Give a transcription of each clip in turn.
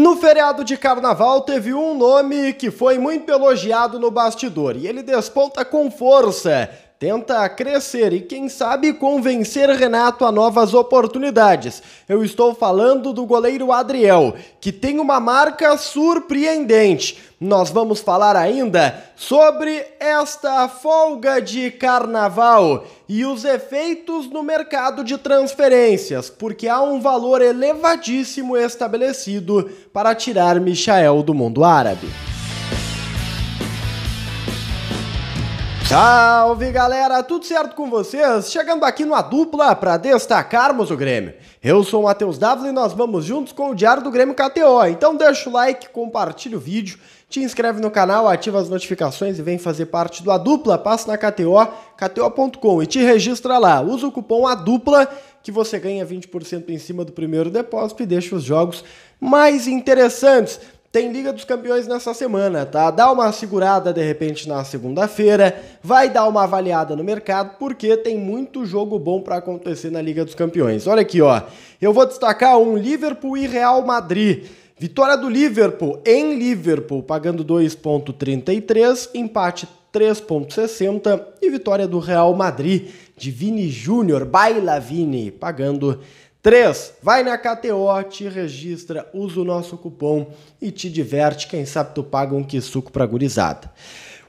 No feriado de carnaval teve um nome que foi muito elogiado no bastidor e ele desponta com força tenta crescer e, quem sabe, convencer Renato a novas oportunidades. Eu estou falando do goleiro Adriel, que tem uma marca surpreendente. Nós vamos falar ainda sobre esta folga de carnaval e os efeitos no mercado de transferências, porque há um valor elevadíssimo estabelecido para tirar Michael do mundo árabe. Salve galera, tudo certo com vocês? Chegando aqui numa dupla para destacarmos o Grêmio. Eu sou o Matheus Dávila e nós vamos juntos com o Diário do Grêmio KTO. Então deixa o like, compartilha o vídeo, te inscreve no canal, ativa as notificações e vem fazer parte do A Dupla. Passa na KTO, kto.com e te registra lá. Usa o cupom A Dupla que você ganha 20% em cima do primeiro depósito e deixa os jogos mais interessantes. Tem Liga dos Campeões nessa semana, tá? Dá uma segurada de repente na segunda-feira, vai dar uma avaliada no mercado, porque tem muito jogo bom para acontecer na Liga dos Campeões. Olha aqui, ó. Eu vou destacar um Liverpool e Real Madrid. Vitória do Liverpool em Liverpool, pagando 2,33, empate 3,60 e vitória do Real Madrid de Vini Júnior, Baila Vini, pagando 3. Vai na KTO, te registra, usa o nosso cupom e te diverte. Quem sabe tu paga um suco pra gurizada.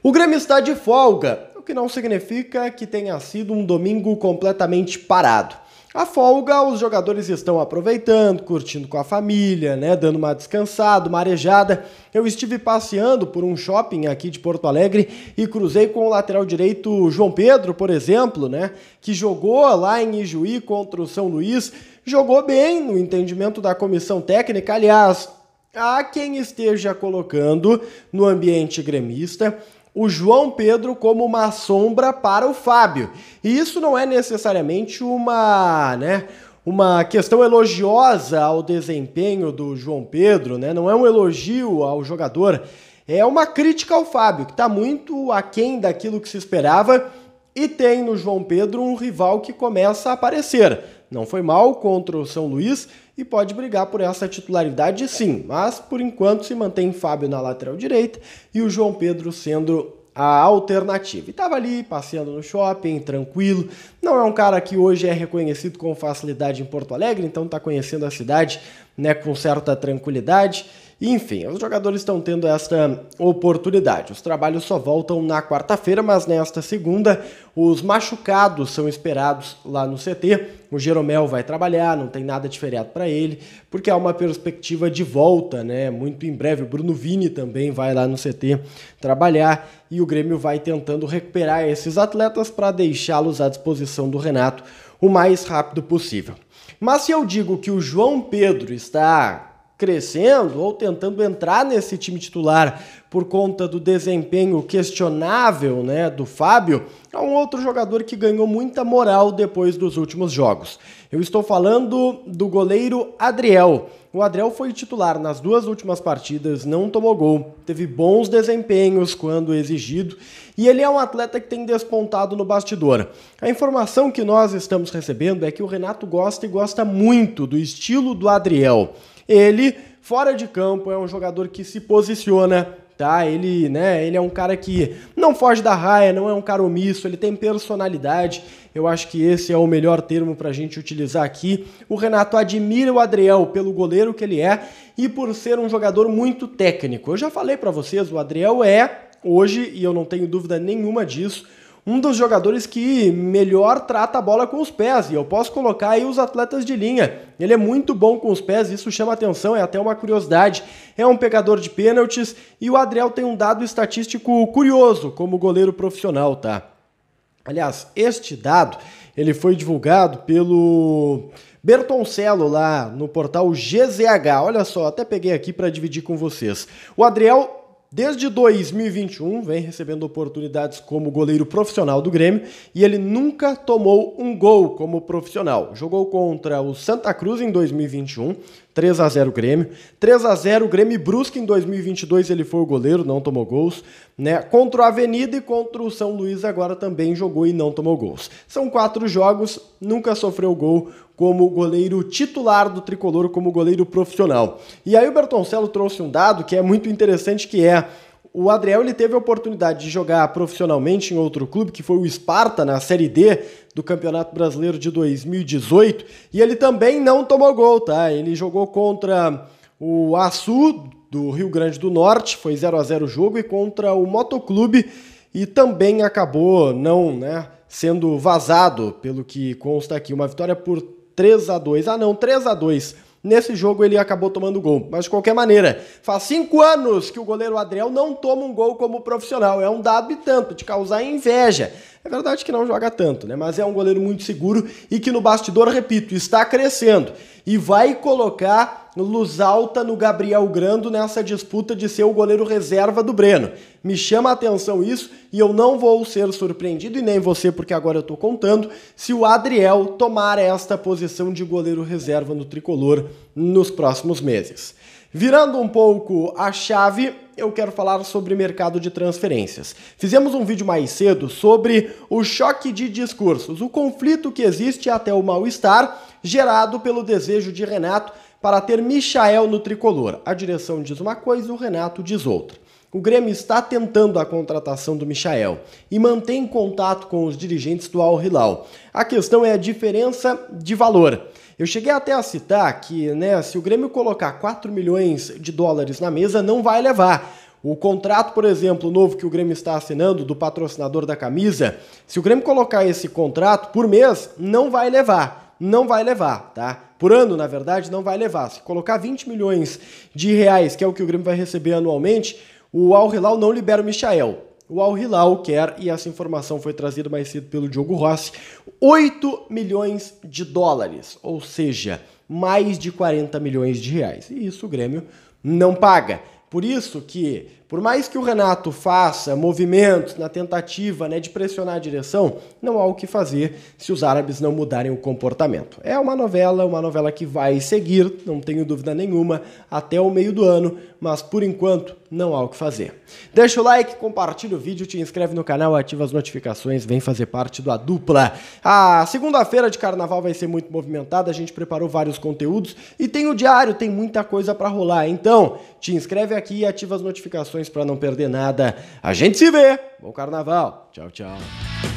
O Grêmio está de folga, o que não significa que tenha sido um domingo completamente parado. A folga os jogadores estão aproveitando, curtindo com a família, né, dando uma descansada, uma arejada. Eu estive passeando por um shopping aqui de Porto Alegre e cruzei com o lateral direito João Pedro, por exemplo, né, que jogou lá em Ijuí contra o São Luís jogou bem no entendimento da comissão técnica. Aliás, há quem esteja colocando no ambiente gremista o João Pedro como uma sombra para o Fábio. E isso não é necessariamente uma, né, uma questão elogiosa ao desempenho do João Pedro, né? Não é um elogio ao jogador, é uma crítica ao Fábio, que está muito aquém daquilo que se esperava e tem no João Pedro um rival que começa a aparecer. Não foi mal contra o São Luís e pode brigar por essa titularidade sim, mas por enquanto se mantém Fábio na lateral direita e o João Pedro sendo a alternativa. E estava ali passeando no shopping, tranquilo. Não é um cara que hoje é reconhecido com facilidade em Porto Alegre, então está conhecendo a cidade né, com certa tranquilidade enfim, os jogadores estão tendo esta oportunidade. Os trabalhos só voltam na quarta-feira, mas nesta segunda os machucados são esperados lá no CT. O Jeromel vai trabalhar, não tem nada de feriado para ele, porque há uma perspectiva de volta, né? Muito em breve. O Bruno Vini também vai lá no CT trabalhar e o Grêmio vai tentando recuperar esses atletas para deixá-los à disposição do Renato o mais rápido possível. Mas se eu digo que o João Pedro está crescendo ou tentando entrar nesse time titular por conta do desempenho questionável né, do Fábio, é um outro jogador que ganhou muita moral depois dos últimos jogos. Eu estou falando do goleiro Adriel. O Adriel foi titular nas duas últimas partidas, não tomou gol, teve bons desempenhos quando exigido e ele é um atleta que tem despontado no bastidor. A informação que nós estamos recebendo é que o Renato gosta e gosta muito do estilo do Adriel. Ele, fora de campo, é um jogador que se posiciona, tá? Ele, né, ele é um cara que não foge da raia, não é um cara omisso, ele tem personalidade. Eu acho que esse é o melhor termo para a gente utilizar aqui. O Renato admira o Adriel pelo goleiro que ele é e por ser um jogador muito técnico. Eu já falei para vocês, o Adriel é hoje, e eu não tenho dúvida nenhuma disso, um dos jogadores que melhor trata a bola com os pés, e eu posso colocar aí os atletas de linha. Ele é muito bom com os pés, isso chama atenção, é até uma curiosidade. É um pegador de pênaltis e o Adriel tem um dado estatístico curioso como goleiro profissional, tá? Aliás, este dado, ele foi divulgado pelo Bertoncello lá no portal GZH. Olha só, até peguei aqui para dividir com vocês. O Adriel Desde 2021, vem recebendo oportunidades como goleiro profissional do Grêmio e ele nunca tomou um gol como profissional. Jogou contra o Santa Cruz em 2021, 3 a 0 Grêmio. 3 a 0 Grêmio Brusque em 2022, ele foi o goleiro, não tomou gols, né? Contra o Avenida e contra o São Luís agora também jogou e não tomou gols. São quatro jogos, nunca sofreu gol como goleiro titular do tricolor, como goleiro profissional. E aí o Bertoncello trouxe um dado que é muito interessante que é o Adriel ele teve a oportunidade de jogar profissionalmente em outro clube, que foi o Esparta, na Série D do Campeonato Brasileiro de 2018, e ele também não tomou gol, tá? Ele jogou contra o Açu do Rio Grande do Norte, foi 0 a 0 o jogo, e contra o Motoclube, e também acabou não né, sendo vazado, pelo que consta aqui, uma vitória por 3 a 2 Ah, não, 3 a 2 Nesse jogo ele acabou tomando gol. Mas de qualquer maneira, faz cinco anos que o goleiro Adriel não toma um gol como profissional. É um dado e tanto, de causar inveja. É verdade que não joga tanto, né? Mas é um goleiro muito seguro e que no bastidor, repito, está crescendo e vai colocar Luz Alta, no Gabriel Grando, nessa disputa de ser o goleiro reserva do Breno. Me chama a atenção isso e eu não vou ser surpreendido, e nem você, porque agora eu estou contando, se o Adriel tomar esta posição de goleiro reserva no tricolor nos próximos meses. Virando um pouco a chave, eu quero falar sobre mercado de transferências. Fizemos um vídeo mais cedo sobre o choque de discursos, o conflito que existe até o mal-estar gerado pelo desejo de Renato para ter Michael no tricolor. A direção diz uma coisa, e o Renato diz outra. O Grêmio está tentando a contratação do Michael e mantém contato com os dirigentes do Al Hilal. A questão é a diferença de valor. Eu cheguei até a citar que, né, se o Grêmio colocar 4 milhões de dólares na mesa, não vai levar. O contrato, por exemplo, novo que o Grêmio está assinando do patrocinador da camisa, se o Grêmio colocar esse contrato por mês, não vai levar não vai levar, tá? Por ano, na verdade, não vai levar. Se colocar 20 milhões de reais, que é o que o Grêmio vai receber anualmente, o Al Hilal não libera o Michael. O Al Hilal quer, e essa informação foi trazida mais cedo pelo Diogo Rossi, 8 milhões de dólares, ou seja, mais de 40 milhões de reais. E isso o Grêmio não paga. Por isso que por mais que o Renato faça movimentos na tentativa né, de pressionar a direção, não há o que fazer se os árabes não mudarem o comportamento. É uma novela, uma novela que vai seguir, não tenho dúvida nenhuma, até o meio do ano, mas por enquanto não há o que fazer. Deixa o like, compartilha o vídeo, te inscreve no canal, ativa as notificações, vem fazer parte do A Dupla. A segunda-feira de carnaval vai ser muito movimentada, a gente preparou vários conteúdos e tem o diário, tem muita coisa para rolar. Então, te inscreve aqui e ativa as notificações para não perder nada. A gente se vê. Bom carnaval. Tchau, tchau.